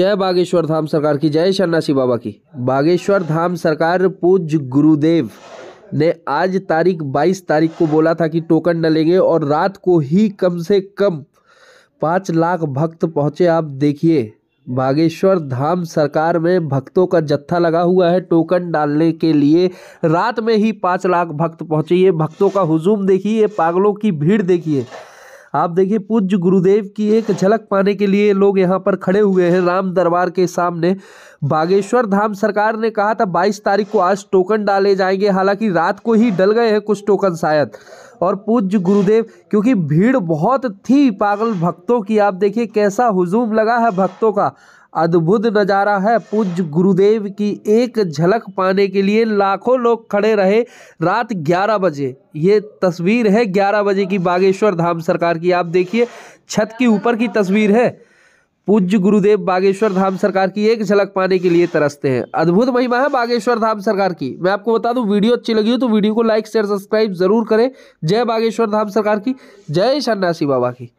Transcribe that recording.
जय बागेश्वर धाम सरकार की जय शरणासी बाबा की बागेश्वर धाम सरकार पूज्य गुरुदेव ने आज तारीख 22 तारीख को बोला था कि टोकन डलेंगे और रात को ही कम से कम पाँच लाख भक्त पहुंचे आप देखिए बागेश्वर धाम सरकार में भक्तों का जत्था लगा हुआ है टोकन डालने के लिए रात में ही पाँच लाख भक्त पहुंचे ये भक्तों का हुजूम देखिए पागलों की भीड़ देखिए आप देखिए पूज्य गुरुदेव की एक झलक पाने के लिए लोग यहाँ पर खड़े हुए हैं राम दरबार के सामने बागेश्वर धाम सरकार ने कहा था 22 तारीख को आज टोकन डाले जाएंगे हालांकि रात को ही डल गए हैं कुछ टोकन शायद और पूज्य गुरुदेव क्योंकि भीड़ बहुत थी पागल भक्तों की आप देखिए कैसा हुजूम लगा है भक्तों का अद्भुत नज़ारा है पूज्य गुरुदेव की एक झलक पाने के लिए लाखों लोग खड़े रहे रात 11 बजे ये तस्वीर है 11 बजे की बागेश्वर धाम सरकार की आप देखिए छत के ऊपर की तस्वीर है पूज्य गुरुदेव बागेश्वर धाम सरकार की एक झलक पाने के लिए तरसते हैं अद्भुत महिमा है बागेश्वर धाम सरकार की मैं आपको बता दूं वीडियो अच्छी लगी हो तो वीडियो को लाइक शेयर सब्सक्राइब जरूर करें जय बागेश्वर धाम सरकार की जय सन्नासी बाबा की